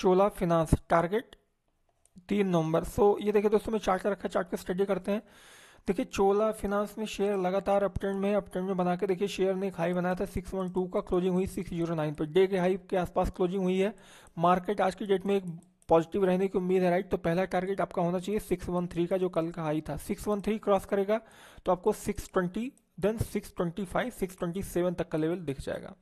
चोला finance target तीन नवंबर सो ये देखिए दोस्तों मैं चार्ट का रखा चार्ट पे स्टडी करते हैं देखिए चोला फिनांस में शेयर लगातार अपट्रेंड में अपट्रेंड में बना के देखिए शेयर ने एक हाई बनाया था सिक्स वन टू का क्लोजिंग हुई सिक्स जीरो नाइन पर डे के हाई के आसपास क्लोजिंग हुई है मार्केट आज की डेट में एक पॉजिटिव रहने की उम्मीद है राइट तो पहला टारगेट आपका होना चाहिए सिक्स वन थ्री का जो कल का हाई था सिक्स वन थ्री क्रॉस करेगा तो आपको six twenty then six twenty five six twenty seven तक का लेवल दिख जाएगा